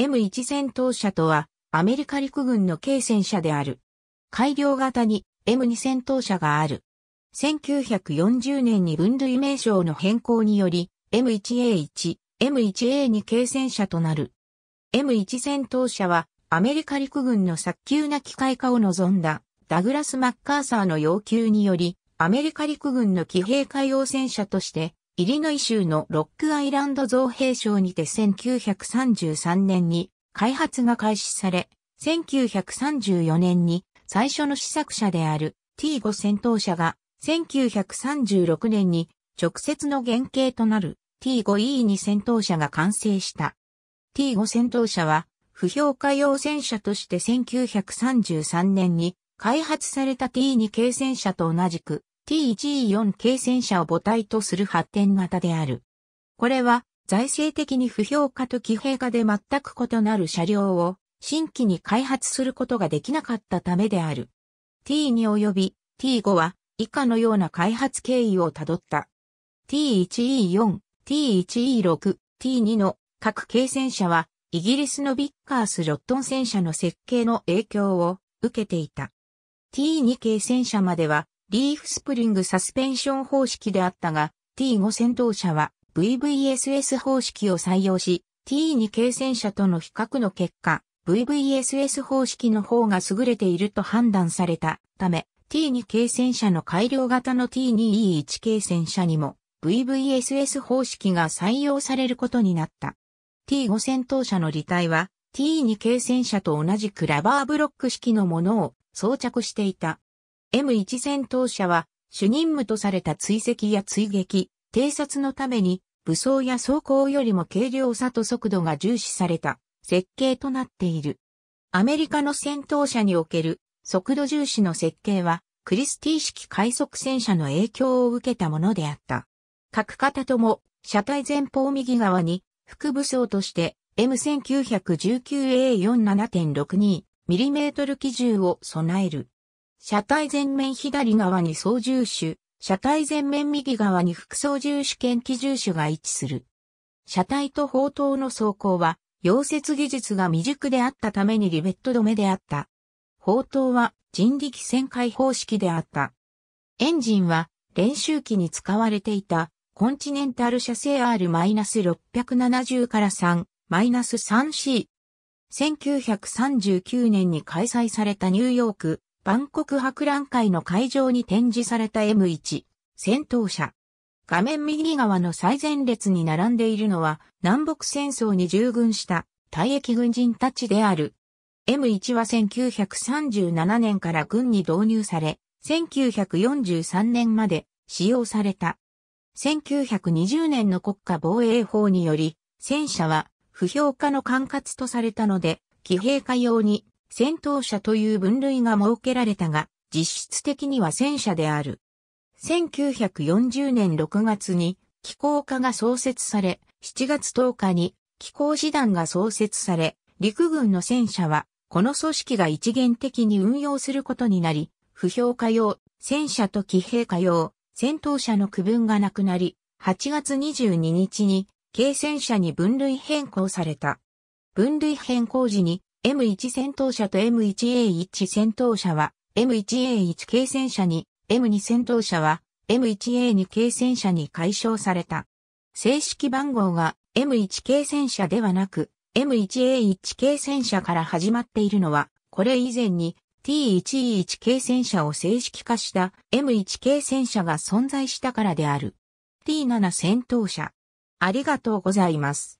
M1 戦闘車とは、アメリカ陸軍の軽戦車である。改良型に M2 戦闘車がある。1940年に分類名称の変更により、M1A1、M1A2 軽戦車となる。M1 戦闘車は、アメリカ陸軍の早急な機械化を望んだ、ダグラス・マッカーサーの要求により、アメリカ陸軍の騎兵海洋戦車として、イリノイ州のロックアイランド造兵省にて1933年に開発が開始され、1934年に最初の試作車である T5 戦闘車が1936年に直接の原型となる T5E2 戦闘車が完成した。T5 戦闘車は不評価用戦車として1933年に開発された T2 軽戦車と同じく TG4 k 戦車を母体とする発展型である。これは財政的に不評価と騎兵化で全く異なる車両を新規に開発することができなかったためである。T2 及び T5 は以下のような開発経緯をたどった。T1E4、T1E6、T2 の各軽戦車はイギリスのビッカース・ロットン戦車の設計の影響を受けていた。T2 軽戦車まではリーフスプリングサスペンション方式であったが、T5 戦闘車は VVSS 方式を採用し、T2 軽戦車との比較の結果、VVSS 方式の方が優れていると判断されたため、T2 軽戦車の改良型の T2E1 軽戦車にも VVSS 方式が採用されることになった。T5 戦闘車の履体は T2 軽戦車と同じクラバーブロック式のものを装着していた。M1 戦闘車は主任務とされた追跡や追撃、偵察のために武装や走行よりも軽量さと速度が重視された設計となっている。アメリカの戦闘車における速度重視の設計はクリスティ式快速戦車の影響を受けたものであった。各方とも車体前方右側に副武装として M1919A47.62mm 機銃を備える。車体前面左側に操縦手、車体前面右側に副操縦手兼機重手が位置する。車体と砲塔の走行は、溶接技術が未熟であったためにリベット止めであった。砲塔は人力旋回方式であった。エンジンは練習機に使われていたコンチネンタル車製 R-670 から 3-3C。1939年に開催されたニューヨーク万国博覧会の会場に展示された M1 戦闘車。画面右側の最前列に並んでいるのは南北戦争に従軍した退役軍人たちである。M1 は1937年から軍に導入され、1943年まで使用された。1920年の国家防衛法により、戦車は不評価の管轄とされたので、騎兵化用に戦闘車という分類が設けられたが、実質的には戦車である。1940年6月に機構課が創設され、7月10日に機構師団が創設され、陸軍の戦車は、この組織が一元的に運用することになり、不評化用、戦車と騎兵化用、戦闘車の区分がなくなり、8月22日に、軽戦車に分類変更された。分類変更時に、M1 戦闘車と M1A1 戦闘車は、M1A1 軽戦車に、M2 戦闘車は、M1A2 軽戦車に解消された。正式番号が M1 軽戦車ではなく、M1A1 軽戦車から始まっているのは、これ以前に T1E1 軽戦車を正式化した M1 軽戦車が存在したからである。T7 戦闘車。ありがとうございます。